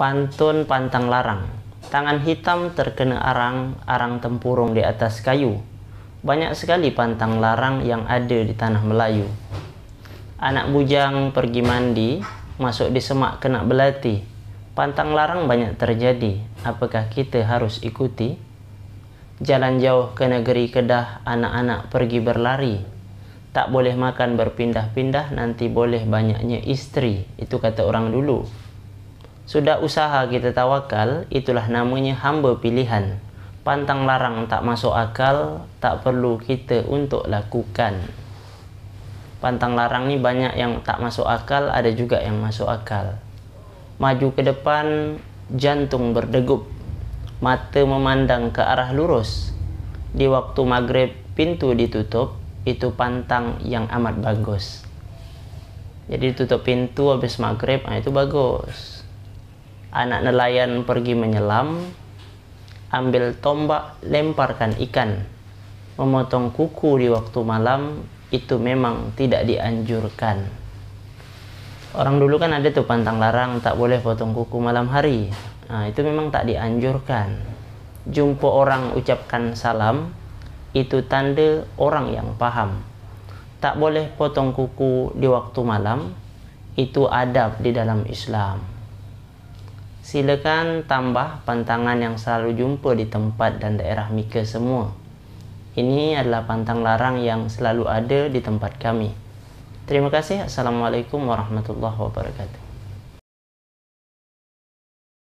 pantun pantang larang. Tangan hitam terkena arang, arang tempurung di atas kayu. Banyak sekali pantang larang yang ada di tanah Melayu. Anak bujang pergi mandi, masuk di semak kena belati. Pantang larang banyak terjadi, apakah kita harus ikuti? Jalan jauh ke negeri Kedah, anak-anak pergi berlari. Tak boleh makan berpindah-pindah, nanti boleh banyaknya istri. Itu kata orang dulu. Sudah usaha kita tawakal, itulah namanya hamba pilihan. Pantang larang tak masuk akal, tak perlu kita untuk lakukan. Pantang larang ni banyak yang tak masuk akal, ada juga yang masuk akal. Maju ke depan, jantung berdegup. Mata memandang ke arah lurus. Di waktu maghrib, pintu ditutup. Itu pantang yang amat bagus. Jadi tutup pintu habis maghrib, ah, itu bagus anak nelayan pergi menyelam, ambil tombak lemparkan ikan, memotong kuku di waktu malam itu memang tidak dianjurkan. Orang dulu kan ada tuh pantang larang tak boleh potong kuku malam hari. Nah, itu memang tak dianjurkan. Jumpa orang ucapkan salam itu tanda orang yang paham. Tak boleh potong kuku di waktu malam itu adab di dalam Islam silakan tambah pantangan yang selalu jumpa di tempat dan daerah Mika semua. Ini adalah pantang larang yang selalu ada di tempat kami. Terima kasih. Assalamualaikum warahmatullahi wabarakatuh.